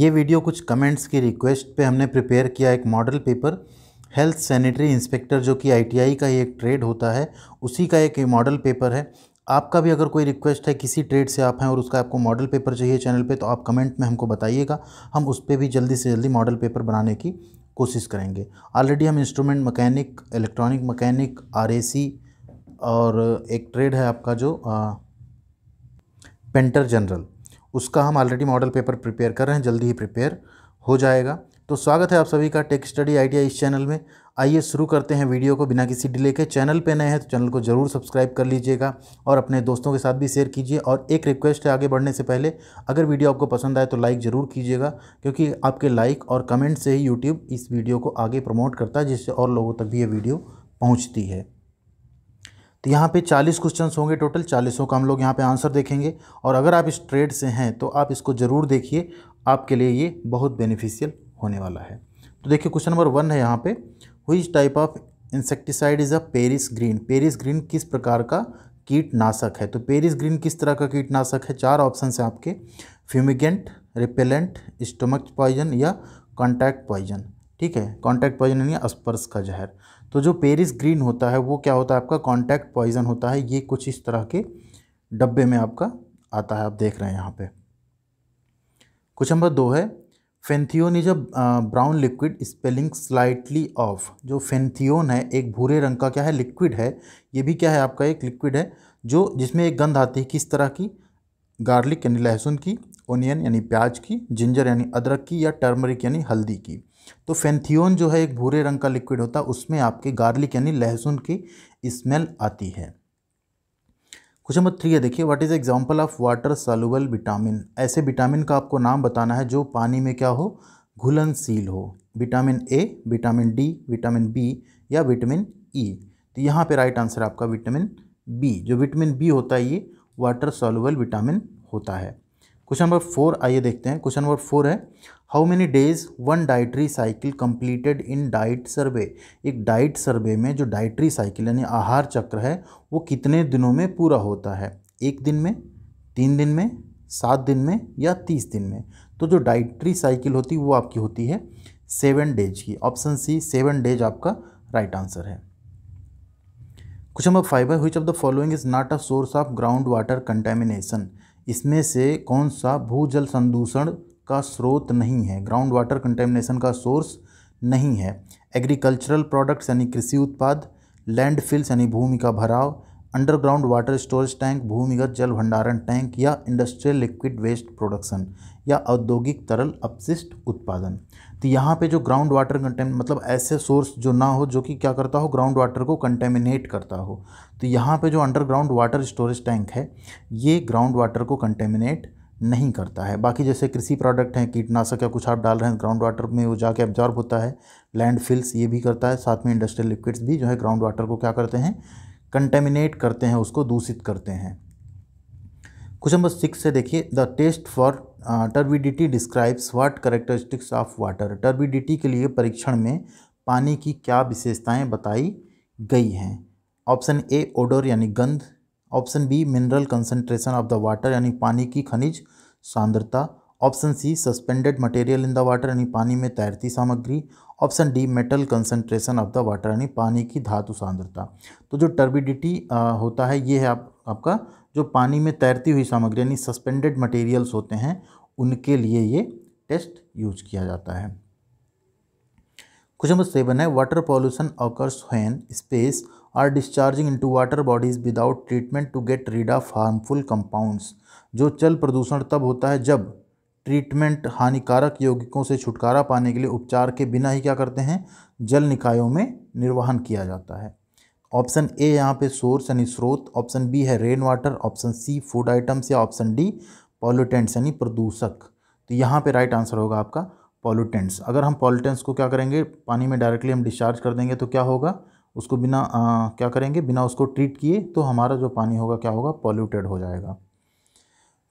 ये वीडियो कुछ कमेंट्स की रिक्वेस्ट पे हमने प्रिपेयर किया एक model paper health sanitary inspector जो कि आईटीआई का ही एक ट्रेड होता है उसी का एक मॉडल पेपर है आपका भी अगर कोई रिक्वेस्ट है किसी ट्रेड से आप हैं और उसका आपको मॉडल पेपर चाहिए चैनल पे तो आप कमेंट में हमको बताइएगा हम उस पर भी जल्दी से जल्दी मॉडल पेपर बनाने की कोशिश करेंगे ऑलरेडी हम instrument mechanic electronic mechanic are और एक ट्रेड है आपका जो आ, पेंटर जनरल उसका हम ऑलरेडी मॉडल पेपर प्रिपेयर कर रहे हैं जल्दी ही प्रिपेयर हो जाएगा तो स्वागत है आप सभी का टेक स्टडी आइडिया इस चैनल में आइए शुरू करते हैं वीडियो को बिना किसी डिले के चैनल पे नए हैं तो चैनल को ज़रूर सब्सक्राइब कर लीजिएगा और अपने दोस्तों के साथ भी शेयर कीजिए और एक रिक्वेस्ट है आगे बढ़ने से पहले अगर वीडियो आपको पसंद आए तो लाइक ज़रूर कीजिएगा क्योंकि आपके लाइक और कमेंट से ही यूट्यूब इस वीडियो को आगे प्रमोट करता है जिससे और लोगों तक भी ये वीडियो पहुँचती है तो यहाँ पे 40 क्वेश्चंस होंगे टोटल चालीसों का हम लोग यहाँ पे आंसर देखेंगे और अगर आप इस ट्रेड से हैं तो आप इसको ज़रूर देखिए आपके लिए ये बहुत बेनिफिशियल होने वाला है तो देखिए क्वेश्चन नंबर वन है यहाँ पे हुई type of insecticide is a Paris green Paris green किस प्रकार का कीटनाशक है तो पेरिस ग्रीन किस तरह का कीटनाशक है चार ऑप्शन है आपके फ्यूमिगेंट रिपेलेंट स्टोमक पॉइजन या कॉन्टैक्ट पॉइजन ठीक है कॉन्टैक्ट पॉइजन यानी स्पर्श का जहर तो जो पेरिस ग्रीन होता है वो क्या होता है आपका कॉन्टैक्ट पॉइजन होता है ये कुछ इस तरह के डब्बे में आपका आता है आप देख रहे हैं यहाँ पे कुछ नंबर दो है fenthion is a brown liquid spelling slightly off जो फेंथियोन है एक भूरे रंग का क्या है लिक्विड है ये भी क्या है आपका एक लिक्विड है जो जिसमें एक गंध आती है किस तरह की गार्लिक यानी लहसुन की ओनियन यानी प्याज की जिंजर यानी अदरक की या टर्मरिक यानी हल्दी की तो फेंथियोन जो है एक भूरे रंग का लिक्विड होता है उसमें आपके गार्लिक यानी लहसुन की स्मेल आती है क्वेश्चन नंबर थ्री है देखिए what is example of water soluble vitamin ऐसे विटामिन का आपको नाम बताना है जो पानी में क्या हो घुलनशील हो vitamin A vitamin D vitamin B या विटामिन ई e। तो यहाँ पे राइट आंसर आपका विटामिन बी जो विटामिन बी होता है ये वाटर सॉल्युबल विटामिन होता है क्वेश्चन नंबर फोर आइए देखते हैं क्वेश्चन नंबर फोर है how many days one dietary cycle completed in diet survey एक डाइट सर्वे में जो डाइटरी साइकिल यानी आहार चक्र है वो कितने दिनों में पूरा होता है एक दिन में तीन दिन में सात दिन में या तीस दिन में तो जो डाइटरी साइकिल होती है वो आपकी होती है सेवन डेज की ऑप्शन सी सेवन डेज आपका राइट आंसर है क्वेश्चन नंबर फाइव है which of the following is not a source of ground water contamination इसमें से कौन सा भूजल संदूषण का स्रोत नहीं है ग्राउंड वाटर कंटेमिनेशन का सोर्स नहीं है एग्रीकल्चरल प्रोडक्ट्स यानी कृषि उत्पाद लैंडफिल्स यानी भूमि का भराव अंडरग्राउंड वाटर स्टोरेज टैंक भूमिगत जल भंडारण टैंक या इंडस्ट्रियल लिक्विड वेस्ट प्रोडक्शन या औद्योगिक तरल अपशिष्ट उत्पादन तो यहाँ पे जो ग्राउंड वाटर कंटेम मतलब ऐसे सोर्स जो ना हो जो कि क्या करता हो ग्राउंड वाटर को कंटेमिनेट करता हो तो यहाँ पे जो अंडरग्राउंड वाटर स्टोरेज टैंक है ये ग्राउंड वाटर को कंटेमिनेट नहीं करता है बाकी जैसे कृषि प्रोडक्ट हैं कीटनाशक या कुछ आप डाल रहे हैं ग्राउंड वाटर में वो जाके एब्जॉर्ब होता है लैंड फिल्स ये भी करता है साथ में इंडस्ट्रियल लिक्विड्स भी जो है ग्राउंड वाटर को क्या करते हैं कंटेमिनेट करते हैं उसको दूषित करते हैं क्वेश्चन नंबर सिक्स से देखिए the test for turbidity describes what characteristics of water turbidity के लिए परीक्षण में पानी की क्या विशेषताएं बताई गई हैं ऑप्शन ए ओडोर यानी गंध option B mineral concentration of the water यानी पानी की खनिज सांद्रता option C suspended material in the water यानी पानी में तैरती सामग्री option D metal concentration of the water यानी पानी की धातु सांद्रता तो जो टर्बिडिटी होता है ये है आप आपका जो पानी में तैरती हुई सामग्री यानी सस्पेंडेड मटेरियल्स होते हैं उनके लिए ये टेस्ट यूज किया जाता है क्वेश्चन नंबर सेवन है water pollution occurs when space are discharging into water bodies without treatment to get rid of harmful compounds जो जल प्रदूषण तब होता है जब ट्रीटमेंट हानिकारक यौगिकों से छुटकारा पाने के लिए उपचार के बिना ही क्या करते हैं जल निकायों में निर्वहन किया जाता है ऑप्शन ए यहाँ पे सोर्स यानी स्रोत ऑप्शन बी है rain water option C food items या ऑप्शन डी पॉल्यूटेंट्स यानी प्रदूषक तो यहाँ पे राइट आंसर होगा आपका पॉल्यूटेंट्स अगर हम पॉल्यूटेंट्स को क्या करेंगे पानी में डायरेक्टली हम डिस्चार्ज कर देंगे तो क्या होगा उसको बिना आ, क्या करेंगे बिना उसको ट्रीट किए तो हमारा जो पानी होगा क्या होगा पॉल्यूटेड हो जाएगा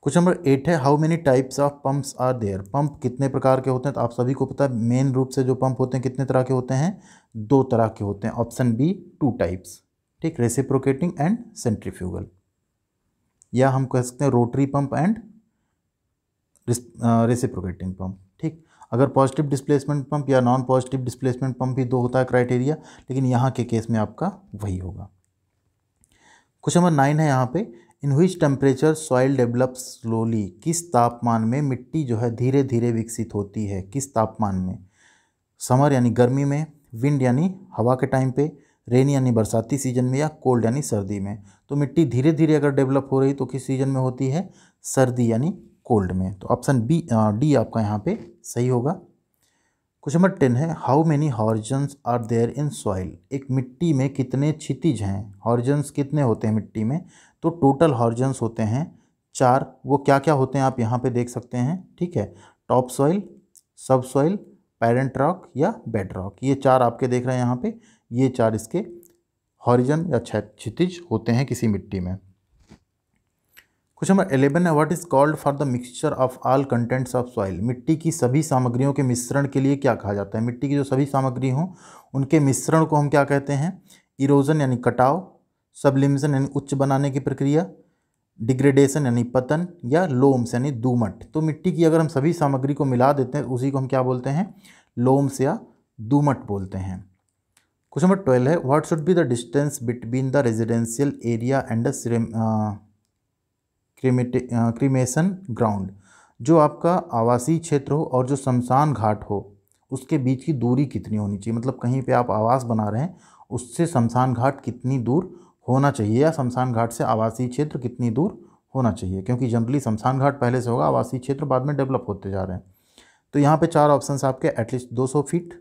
क्वेश्चन नंबर एट है how many types of pumps are there pump कितने प्रकार के होते हैं तो आप सभी को पता है मेन रूप से जो पंप होते हैं कितने तरह के होते हैं दो तरह के होते हैं ऑप्शन बी टू टाइप्स ठीक रेसिप्रोकेटिंग एंड सेंट्रीफ्यूगल या हम कह सकते हैं rotary pump and reciprocating pump ठीक अगर पॉजिटिव डिस्प्लेसमेंट पंप या नॉन पॉजिटिव डिस्प्लेसमेंट पंप भी दो होता है क्राइटेरिया लेकिन यहाँ के केस में आपका वही होगा क्वेश्चन नंबर नाइन है यहाँ पे इन हुई टेम्परेचर सॉइल डेवलप स्लोली किस तापमान में मिट्टी जो है धीरे धीरे विकसित होती है किस तापमान में समर यानी गर्मी में विंड यानी हवा के टाइम पे रेन यानी बरसाती सीजन में या कोल्ड यानी सर्दी में तो मिट्टी धीरे धीरे अगर डेवलप हो रही तो किस सीजन में होती है सर्दी यानी कोल्ड में तो ऑप्शन बी डी आपका यहाँ पे सही होगा क्वेश्चन नंबर टेन है how many horizons are there in soil एक मिट्टी में कितने क्षितिज हैं हॉर्जन्स कितने होते हैं मिट्टी में तो टोटल हॉर्जन्स होते हैं चार वो क्या क्या होते हैं आप यहाँ पे देख सकते हैं ठीक है top soil sub soil parent rock या बेड रॉक ये चार आपके देख रहे हैं यहाँ पे ये चार इसके हॉरिजन या क्षितिज होते हैं किसी मिट्टी में क्वेश्चन नंबर एलेवन है what is called for the mixture of all contents of soil मिट्टी की सभी सामग्रियों के मिश्रण के लिए क्या कहा जाता है मिट्टी की जो सभी सामग्री हों उनके मिश्रण को हम क्या कहते हैं इरोजन यानी कटाव सबलिमेशन यानी उच्च बनाने की प्रक्रिया डिग्रेडेशन यानी पतन या लोम्स यानी दूमट तो मिट्टी की अगर हम सभी सामग्री को मिला देते हैं उसी को हम क्या बोलते हैं लोम्स या दूमट बोलते हैं क्वेश्चन नंबर ट्वेल्व है what should be the distance between the residential area and cremation ground जो आपका आवासीय क्षेत्र हो और जो शमशान घाट हो उसके बीच की दूरी कितनी होनी चाहिए मतलब कहीं पे आप आवास बना रहे हैं उससे शमशान घाट कितनी दूर होना चाहिए या शमशान घाट से आवासीय क्षेत्र कितनी दूर होना चाहिए क्योंकि जनरली शमशान घाट पहले से होगा आवासीय क्षेत्र बाद में डेवलप होते जा रहे हैं तो यहाँ पे चार ऑप्शन आपके at least 200 feet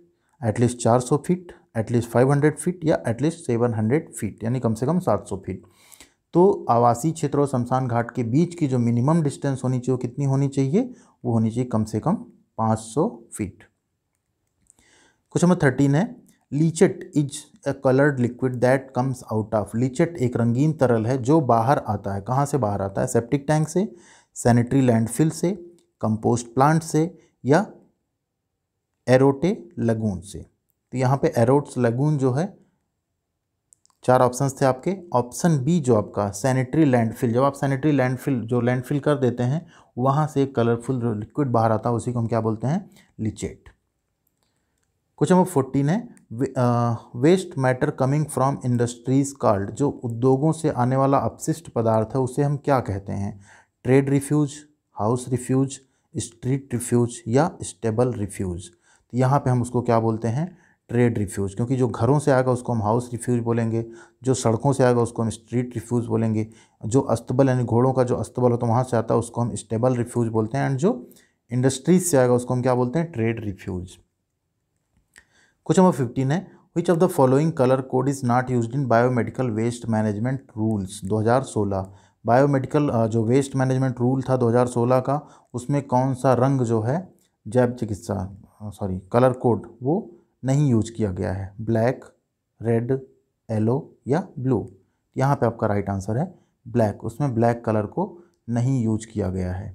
at least 400 feet at least 500 feet या एटलीस्ट 700 फीट यानी कम से कम 700 फीट तो आवासीय क्षेत्र और शमशान घाट के बीच की जो मिनिमम डिस्टेंस होनी चाहिए वो कितनी होनी चाहिए वो होनी चाहिए कम से कम पाँच फीट क्वेश्चन नंबर थर्टीन है leachate is a coloured liquid that comes out of leachate एक रंगीन तरल है जो बाहर आता है कहाँ से बाहर आता है सेप्टिक टैंक से सैनिटरी लैंडफिल से कंपोस्ट प्लांट से या एरोटे लगून से तो यहाँ पे एरोट्स लगून जो है चार ऑप्शन थे आपके ऑप्शन बी जो आपका सैनिटरी लैंडफिल जब आप सैनिटरी लैंडफिल जो लैंडफिल कर देते हैं वहाँ से कलरफुल लिक्विड बाहर आता है उसी को हम क्या बोलते हैं लिचेट क्वेश्चन नंबर फोर्टीन है waste matter coming from industries card जो उद्योगों से आने वाला अपशिष्ट पदार्थ है उसे हम क्या कहते हैं trade refuse house refuse street refuse या स्टेबल रिफ्यूज तो यहाँ पे हम उसको क्या बोलते हैं ट्रेड रिफ्यूज क्योंकि जो घरों से आएगा उसको हम हाउस रिफ्यूज बोलेंगे जो सड़कों से आएगा उसको हम स्ट्रीट रिफ्यूज बोलेंगे जो अस्तबल यानी घोड़ों का जो अस्तबल होता तो है वहाँ से आता है उसको हम स्टेबल रिफ्यूज बोलते हैं एंड जो इंडस्ट्रीज से आएगा उसको हम क्या बोलते हैं trade refuse question number fifteen है which of the following colour code is not use in biomedical waste management rules 2016 biomedical जो वेस्ट मैनेजमेंट रूल था 2016 का उसमें कौन सा रंग जो है जैव चिकित्सा सॉरी कलर कोड वो नहीं यूज किया गया है ब्लैक रेड येलो या ब्लू यहाँ पे आपका राइट आंसर है ब्लैक उसमें ब्लैक कलर को नहीं यूज किया गया है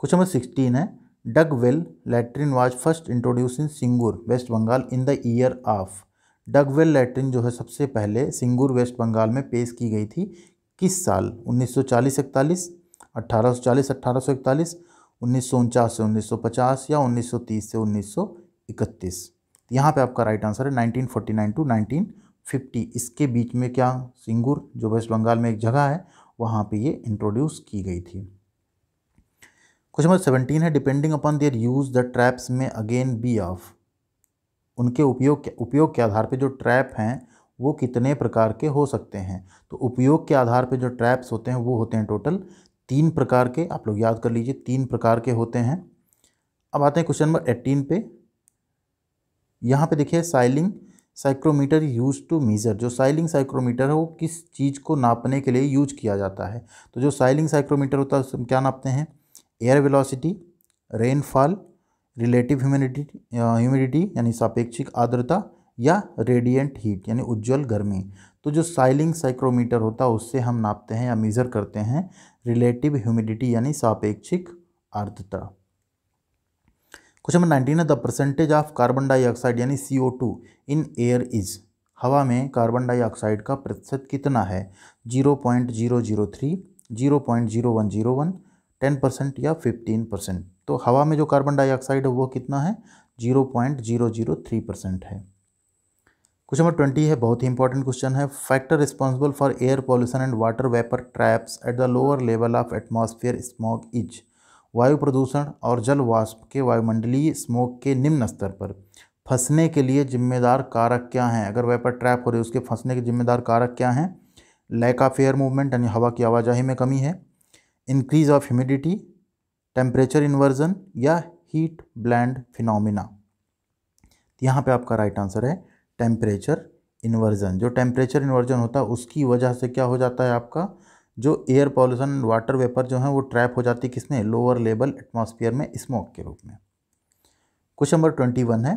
क्वेश्चन नंबर सिक्सटीन है dug well latrine was first introduced in Singur West Bengal in the year of dug well latrine जो है सबसे पहले सिंगूर वेस्ट बंगाल में पेश की गई थी किस साल 1940 इकतालीस सौ इकतालीस उन्नीस से 1950 या 1930 से 1931 यहाँ पर आपका राइट आंसर है 1949 टू 1950 इसके बीच में क्या सिंगूर जो वेस्ट बंगाल में एक जगह है वहाँ पे ये इंट्रोड्यूस की गई थी क्वेश्चन नंबर सेवनटीन है depending upon their use the traps में अगेन बी ऑफ उनके उपयोग उपयोग के आधार पर जो ट्रैप हैं वो कितने प्रकार के हो सकते हैं तो उपयोग के आधार पर जो ट्रैप्स होते हैं वो होते हैं टोटल तीन प्रकार के आप लोग याद कर लीजिए तीन प्रकार के होते हैं अब आते हैं क्वेश्चन नंबर एट्टीन पे यहाँ पे देखिए sling psychrometer use to measure जो साइलिंग साइक्रोमीटर है वो किस चीज़ को नापने के लिए यूज किया जाता है तो जो साइलिंग साइक्रोमीटर होता है उसमें क्या नापते हैं air velocity rainfall relative humidity humidity यानी सापेक्षिक आर्द्रता या रेडिएंट हीट यानी उज्ज्वल गर्मी तो जो साइलिंग साइक्रोमीटर होता है उससे हम नापते हैं या मेज़र करते हैं रिलेटिव ह्यूमिडिटी यानी सापेक्षिक आर्द्रता क्वेश्चन नंबर नाइनटीन है the percentage of carbon dioxide यानी C O two in air is हवा में कार्बन डाइऑक्साइड का प्रतिशत कितना है zero point zero zero three zero point zero one zero one ten percent या फिफ्टीन परसेंट तो हवा में जो कार्बन डाइऑक्साइड है वो कितना है zero point zero zero three percent है क्वेश्चन नंबर ट्वेंटी है बहुत ही इंपॉर्टेंट क्वेश्चन है factor responsible for air pollution and water vapour traps at the lower level of atmosphere smoke is वायु प्रदूषण और जल वाष्प के वायुमंडलीय स्मोक के निम्न स्तर पर फंसने के लिए जिम्मेदार कारक क्या हैं अगर वेपर ट्रैप हो रही है उसके फंसने के जिम्मेदार कारक क्या हैं लैक ऑफ एयर मूवमेंट यानी हवा की आवाजाही में कमी है increase of humidity temperature inversion या हीट ब्लैंड फिनोमिना यहाँ पे आपका राइट आंसर है टेम्परेचर इन्वर्जन जो टेम्परेचर इन्वर्जन होता है उसकी वजह से क्या हो जाता है आपका जो एयर पॉल्यूशन वाटर वेपर जो है वो ट्रैप हो जाती है किसने लोअर लेवल एटमोसफियर में स्मोक के रूप में क्वेश्चन नंबर ट्वेंटी वन है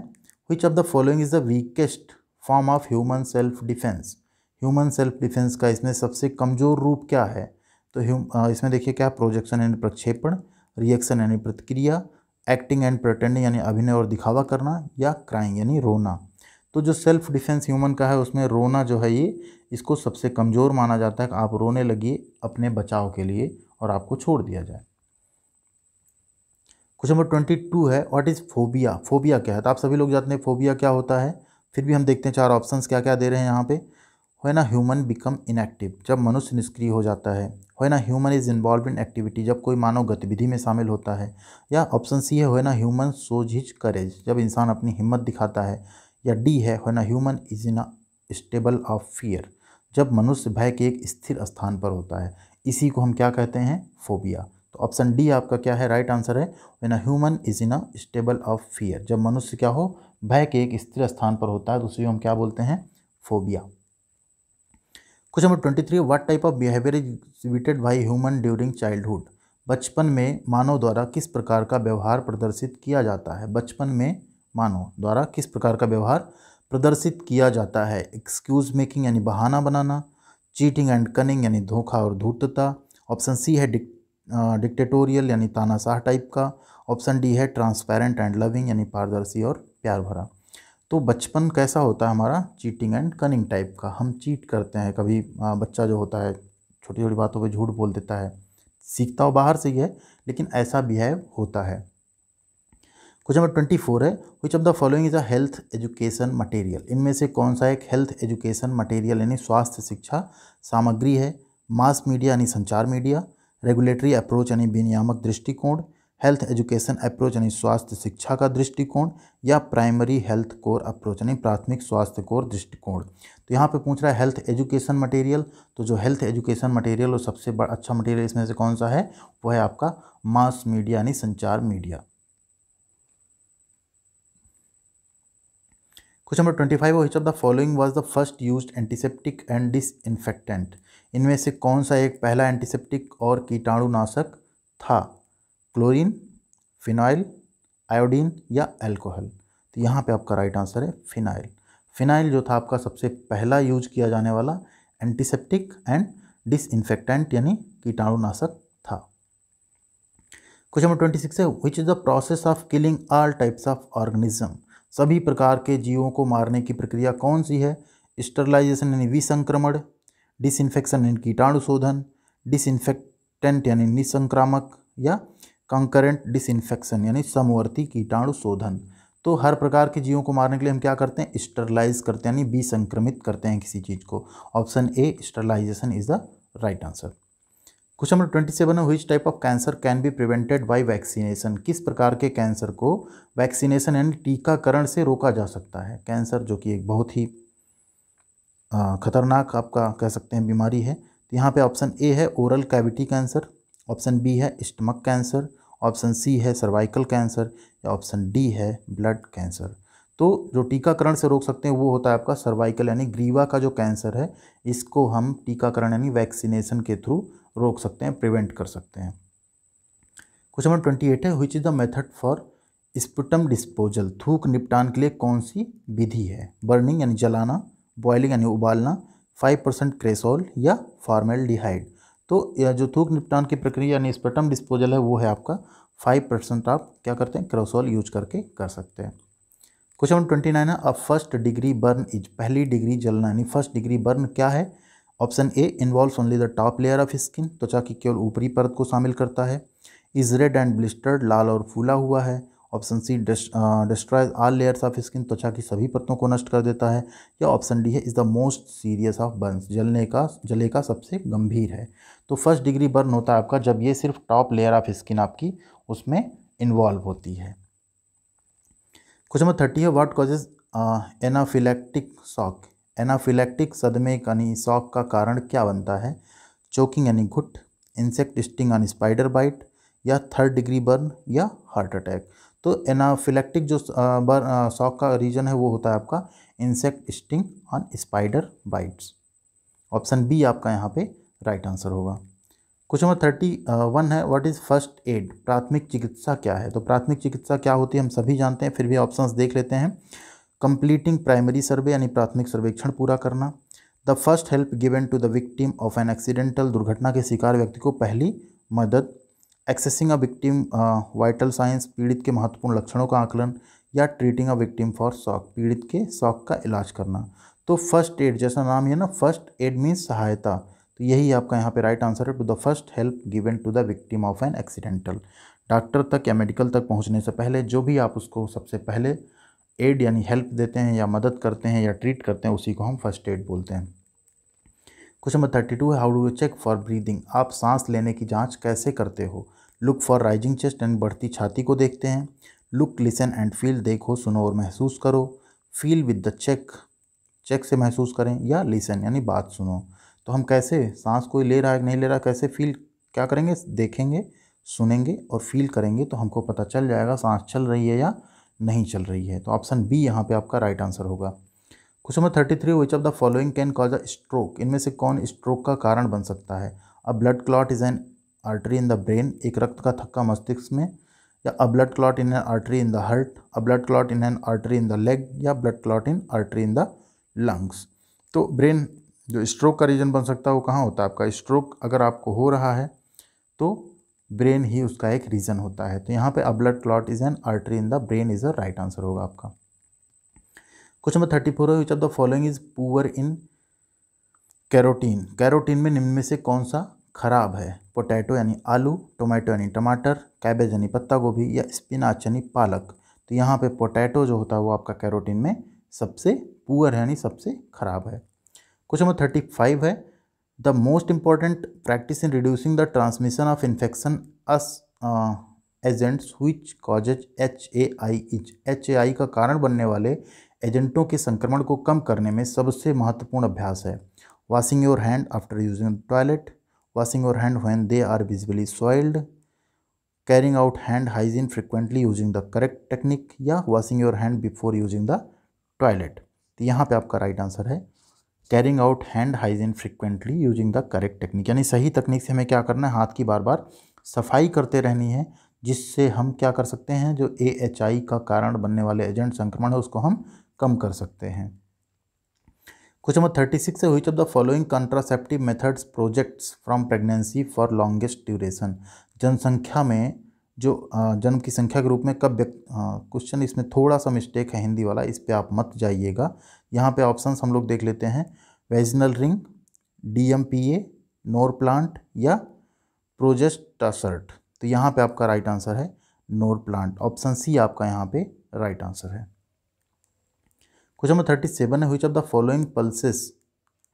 which of the following is the weakest form of human self defence human self defence का इसमें सबसे कमज़ोर रूप क्या है तो ह्यूम इसमें देखिए क्या प्रोजेक्शन एंड प्रक्षेपण रिएक्शन यानी प्रतिक्रिया एक्टिंग एंड प्रटेंड यानी अभिनय और दिखावा करना या क्राइंग यानी रोना तो जो सेल्फ डिफेंस ह्यूमन का है उसमें रोना जो है ये इसको सबसे कमज़ोर माना जाता है कि आप रोने लगिए अपने बचाव के लिए और आपको छोड़ दिया जाए क्वेश्चन नंबर ट्वेंटी टू है व्हाट इज़ फोबिया फोबिया क्या है तो आप सभी लोग जानते हैं फोबिया क्या होता है फिर भी हम देखते हैं चार ऑप्शंस क्या क्या दे रहे हैं यहाँ पे when a human become inactive जब मनुष्य निष्क्रिय हो जाता है when a human is involve in activity जब कोई मानव गतिविधि में शामिल होता है या ऑप्शन सी है when a human shows his courage जब इंसान अपनी हिम्मत दिखाता है या डी है when a human is in a stable of जब मनुष्य भय के एक स्थिर स्थान पर होता है इसी को हम क्या कहते हैं फोबिया तो ऑप्शन डी आपका क्या है राइट आंसर है when a human is in a stable of fear जब मनुष्य क्या हो भय के एक स्थिर स्थान पर होता है तो उसे हम क्या बोलते हैं phobia question number twenty three what type of behaviour is exhibited by human during childhood बचपन में मानव द्वारा किस प्रकार का व्यवहार प्रदर्शित किया जाता है बचपन में मानव द्वारा किस प्रकार का व्यवहार प्रदर्शित किया जाता है एक्सक्यूज मेकिंग यानी बहाना बनाना चीटिंग एंड कनिंग यानी धोखा और धूर्तता ऑप्शन सी है डिक, डिक्टेटोरियल यानी तानाशाह टाइप का ऑप्शन डी है ट्रांसपेरेंट एंड लविंग यानी पारदर्शी और प्यार भरा तो बचपन कैसा होता है हमारा चीटिंग एंड कनिंग टाइप का हम चीट करते हैं कभी बच्चा जो होता है छोटी छोटी बातों पे झूठ बोल देता है सीखता हो बाहर से ही है लेकिन ऐसा बिहेव होता है क्वेश्चन नंबर ट्वेंटी फोर है which of the following is a health education material इनमें से कौन सा एक हेल्थ एजुकेशन मटेरियल यानी स्वास्थ्य शिक्षा सामग्री है मास मीडिया यानी संचार मीडिया रेगुलेटरी अप्रोच यानी विनियामक दृष्टिकोण हेल्थ एजुकेशन अप्रोच यानी स्वास्थ्य शिक्षा का दृष्टिकोण या प्राइमरी हेल्थ कोर अप्रोच यानी प्राथमिक स्वास्थ्य कोर दृष्टिकोण तो यहाँ पे पूछ रहा है हेल्थ एजुकेशन मटेरियल तो जो हेल्थ एजुकेशन मटेरियल और सबसे बड़ा अच्छा मटेरियल इसमें से कौन सा है वो है आपका मास मीडिया यानी संचार media question number twenty five which of the following was the first use antiseptic and disinfectant इनमें से कौन सा एक पहला एंटीसेप्टिक और कीटाणुनाशक था क्लोरीन फिनाइल आयोडीन या एल्कोहल तो यहाँ पे आपका राइट आंसर है फिनाइल फिनाइल जो था आपका सबसे पहला यूज किया जाने वाला एंटीसेप्टिक एंड डिसइंफेक्टेंट यानी कीटाणुनाशक था क्वेश्चन नंबर ट्वेंटी सिक्स है which is the process of killing all types of organism सभी प्रकार के जीवों को मारने की प्रक्रिया कौन सी है स्टरलाइजेशन यानी विसंक्रमण डिसइंफेक्शन यानी कीटाणु शोधन डिसइंफेक्टेंट यानी निसंक्रामक या कंकरेंट डिसइन्फेक्शन यानी समवर्ती कीटाणु शोधन तो हर प्रकार के जीवों को मारने के लिए हम क्या करते हैं स्टरलाइज करते हैं यानी बी संक्रमित करते हैं किसी चीज़ को option A sterilisation is the right answer question number twenty seven है which type of cancer can be prevented by vaccination किस प्रकार के कैंसर को वैक्सीनेशन यानी टीकाकरण से रोका जा सकता है कैंसर जो कि एक बहुत ही खतरनाक आपका कह सकते हैं बीमारी है तो यहाँ पे ऑप्शन ए है oral cavity cancer option B है स्टमक कैंसर ऑप्शन सी है सर्वाइकल कैंसर या ऑप्शन डी है ब्लड कैंसर तो जो टीकाकरण से रोक सकते हैं वो होता है आपका सर्वाइकल यानी ग्रीवा का जो कैंसर है इसको हम टीकाकरण यानी वैक्सीनेशन के थ्रू रोक सकते हैं प्रिवेंट कर सकते हैं क्वेश्चन नंबर ट्वेंटी एट है which is the method for sputum disposal थूक निपटान के लिए कौन सी विधि है बर्निंग यानी जलाना बॉयलिंग यानी उबालना फाइव परसेंट क्रेसोल या फार्मेल डिहाइड तो यह जो थूक निपटान की प्रक्रिया यानी स्पेटम डिस्पोजल है वो है आपका फाइव परसेंट आप क्या करते हैं क्रोसोल यूज करके कर सकते हैं क्वेश्चन नंबर ट्वेंटी नाइन है अब फर्स्ट डिग्री बर्न इज पहली डिग्री जलना यानी फर्स्ट डिग्री बर्न क्या है option A involve only the top layer of skin त्वचा की केवल ऊपरी परत को शामिल करता है इज रेड एंड ब्लिस्टर्ड लाल और फूला हुआ है option C destroys all layers of skin त्वचा की सभी परतों को नष्ट कर देता है या ऑप्शन डी है is the most serious of burns जलने का जले का सबसे गंभीर है तो फर्स्ट डिग्री बर्न होता है आपका जब ये सिर्फ टॉप लेयर ऑफ स्किन आपकी उसमें इन्वॉल्व होती है क्वेश्चन नंबर थर्टी है what causes anaphylactic shock anaphylactic सदमे यानी शॉक का कारण क्या बनता है चोकिंग यानी घुट इंसेक्ट स्टिंग यानी स्पाइडर बाइट या थर्ड डिग्री बर्न या हार्ट अटैक तो एनाफिलेक्टिक जो शॉक का रीजन है वो होता है आपका insect sting on spider bites option B आपका यहाँ पे राइट आंसर होगा क्वेश्चन नंबर थर्टी वन है व्हाट इज़ फर्स्ट एड प्राथमिक चिकित्सा क्या है तो प्राथमिक चिकित्सा क्या होती है हम सभी जानते हैं फिर भी ऑप्शन देख लेते हैं कंप्लीटिंग प्राइमरी सर्वे यानी प्राथमिक सर्वेक्षण पूरा करना the first help given to the victim of an accidental दुर्घटना के शिकार व्यक्ति को पहली मदद accessing a victim vital signs पीड़ित के महत्वपूर्ण लक्षणों का आकलन या treating a victim for shock पीड़ित के शॉक का इलाज करना तो फर्स्ट एड जैसा नाम है ना फर्स्ट एड मीन्स सहायता तो यही आपका यहाँ पे राइट आंसर है to the first help given to the victim of an accidental doctor तक या मेडिकल तक पहुँचने से पहले जो भी आप उसको सबसे पहले एड यानी हेल्प देते हैं या मदद करते हैं या ट्रीट करते हैं उसी को हम फर्स्ट एड बोलते हैं क्वेश्चन नंबर थर्टी टू है how do you check for breathing आप सांस लेने की जांच कैसे करते हो look for rising chest and बढ़ती छाती को देखते हैं लुक लिसन एंड फील देखो सुनो और महसूस करो feel with the cheek cheek से महसूस करें या लिसन यानी बात सुनो तो हम कैसे सांस कोई ले रहा है नहीं ले रहा कैसे फील क्या करेंगे देखेंगे सुनेंगे और फील करेंगे तो हमको पता चल जाएगा सांस चल रही है या नहीं चल रही है तो ऑप्शन बी यहाँ पे आपका राइट आंसर होगा question number thirty three which of the following can cause a stroke इनमें से कौन स्ट्रोक का कारण बन सकता है a blood clot is an artery in the brain एक रक्त का थक्का मस्तिष्क में या a blood clot in an artery in the heart a blood clot in an artery in the leg या blood clot in artery in the lungs तो brain जो स्ट्रोक का रीजन बन सकता है वो कहाँ होता है आपका स्ट्रोक अगर आपको हो रहा है तो ब्रेन ही उसका एक रीज़न होता है तो यहाँ पे a blood clot is an artery in the brain is a right answer होगा आपका क्वेश्चन नंबर थर्टी फोर है the following is poor in carotene carotene में निम्न में से कौन सा खराब है पोटैटो यानी आलू टोमेटो यानी टमाटर कैबेज यानी पत्ता गोभी या स्पिनाच यानी पालक तो यहाँ पे पोटैटो जो होता है वो आपका कैरोटीन में सबसे पुअर है यानी सबसे खराब है क्वेश्चन नंबर थर्टी फाइव है the most important practice in reducing the transmission of infectious agents which causes H A I is H A I का कारण बनने वाले एजेंटों के संक्रमण को कम करने में सबसे महत्वपूर्ण अभ्यास है washing your hand after using toilet washing your hand when they are visibly soiled carrying out hand hygiene frequently using the correct technique या washing your hand before using the toilet तो यहाँ पे आपका राइट आंसर है carrying out hand hygiene frequently using the correct technique यानी सही तकनीक से हमें क्या करना है हाथ की बार बार सफाई करते रहनी है जिससे हम क्या कर सकते हैं जो ए एच आई का कारण बनने वाले एजेंट संक्रमण है उसको हम कम कर सकते हैं क्वेश्चन नंबर थर्टी सिक्स है which of the following contraceptive methods projects from pregnancy for longest duration जनसंख्या में जो जन्म की संख्या के रूप में कब क्वेश्चन इसमें थोड़ा सा मिस्टेक है हिंदी वाला इस पर आप मत जाइएगा यहाँ पे ऑप्शंस हम लोग देख लेते हैं vaginal ring D M P A Norplant या प्रोजेस्टासर्ट तो यहाँ पे आपका राइट आंसर है नोर प्लांट ऑप्शन सी आपका यहाँ पे राइट आंसर है क्वेश्चन नंबर थर्टी सेवन है which of the following pulses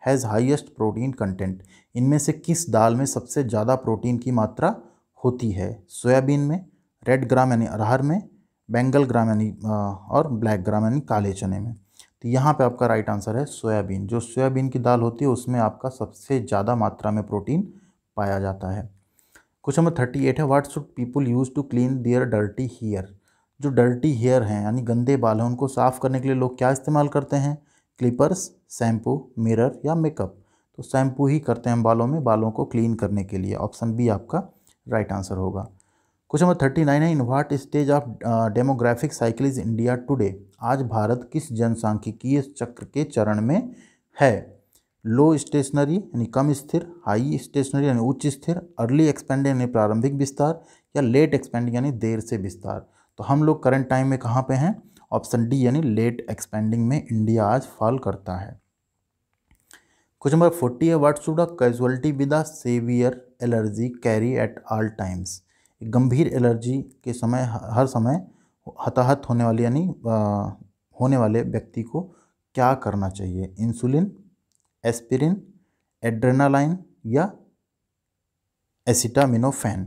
has highest protein content इनमें से किस दाल में सबसे ज़्यादा प्रोटीन की मात्रा होती है सोयाबीन में रेड ग्राम यानी अरहर में बेंगल ग्राम यानी और ब्लैक ग्राम यानी काले चने में तो यहाँ पे आपका राइट आंसर है सोयाबीन जो सोयाबीन की दाल होती है उसमें आपका सबसे ज़्यादा मात्रा में प्रोटीन पाया जाता है क्वेश्चन नंबर थर्टी एट है what should people use to clean their dirty hair जो डर्टी हेयर हैं यानी गंदे बाल हैं उनको साफ़ करने के लिए लोग क्या इस्तेमाल करते हैं क्लिपर्स शैम्पू मिरर या मेकअप तो शैम्पू ही करते हैं बालों में बालों को क्लीन करने के लिए ऑप्शन बी आपका राइट आंसर होगा क्वेश्चन नंबर थर्टी नाइन है in what stage of demographic cycle is India today आज भारत किस जनसांख्यिकीय चक्र के चरण में है लो स्टेशनरी यानी कम स्थिर हाई स्टेशनरी यानी उच्च स्थिर अर्ली एक्सपेंड यानी प्रारंभिक विस्तार या लेट एक्सपेंड यानी देर से विस्तार तो हम लोग करंट टाइम में कहाँ पे हैं ऑप्शन डी यानी लेट एक्सपेंडिंग में इंडिया आज फॉल करता है क्वेश्चन नंबर फोर्टी है what should a casualty with a severe allergy carry at all times गंभीर एलर्जी के समय हर समय हताहत होने वाले यानी होने वाले व्यक्ति को क्या करना चाहिए इंसुलिन एस्पिरिन एड्रेनालाइन या एसिटामिनोफेन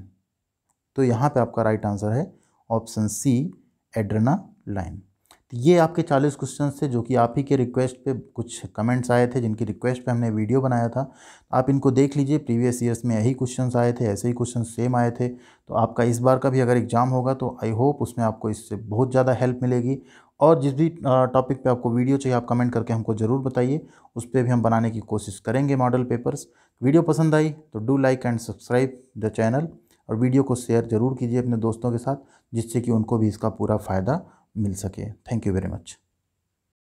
तो यहाँ पे आपका राइट आंसर है ऑप्शन सी एड्रना लाइन तो ये आपके 40 क्वेश्चन थे जो कि आप ही के रिक्वेस्ट पे कुछ कमेंट्स आए थे जिनकी रिक्वेस्ट पे हमने वीडियो बनाया था आप इनको देख लीजिए प्रीवियस ईयर्स में यही क्वेश्चन आए थे ऐसे ही क्वेश्चन सेम आए थे तो आपका इस बार का भी अगर एग्ज़ाम होगा तो आई होप उसमें आपको इससे बहुत ज़्यादा हेल्प मिलेगी और जिस भी टॉपिक पे आपको वीडियो चाहिए आप कमेंट करके हमको ज़रूर बताइए उस पर भी हम बनाने की कोशिश करेंगे मॉडल पेपर्स वीडियो पसंद आई तो do like and subscribe the channel और वीडियो को शेयर ज़रूर कीजिए अपने दोस्तों के साथ जिससे कि उनको भी इसका पूरा फ़ायदा मिल सके थैंक यू वेरी मच